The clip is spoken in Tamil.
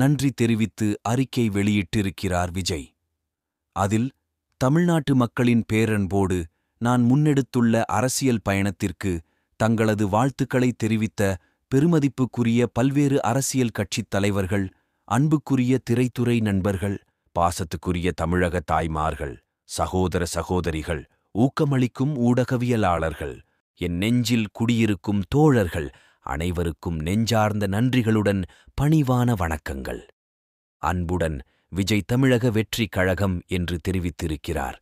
நன்றி தெரிவித்து அறிக்கை வெளியிட்டிருக்கிறார் விஜய் அதில் தமிழ்நாட்டு மக்களின் பேரன்போடு நான் முன்னெடுத்துள்ள அரசியல் பயணத்திற்கு தங்களது வாழ்த்துக்களை தெரிவித்த பெருமதிப்புக்குரிய பல்வேறு அரசியல் கட்சித் தலைவர்கள் அன்புக்குரிய திரைத்துறை நண்பர்கள் பாசத்துக்குரிய தமிழக தாய்மார்கள் சகோதர சகோதரிகள் ஊக்கமளிக்கும் ஊடகவியலாளர்கள் என் நெஞ்சில் குடியிருக்கும் தோழர்கள் அனைவருக்கும் நெஞ்சார்ந்த நன்றிகளுடன் பணிவான வணக்கங்கள் அன்புடன் விஜய் தமிழக வெற்றிக் கழகம் என்று தெரிவித்திருக்கிறார்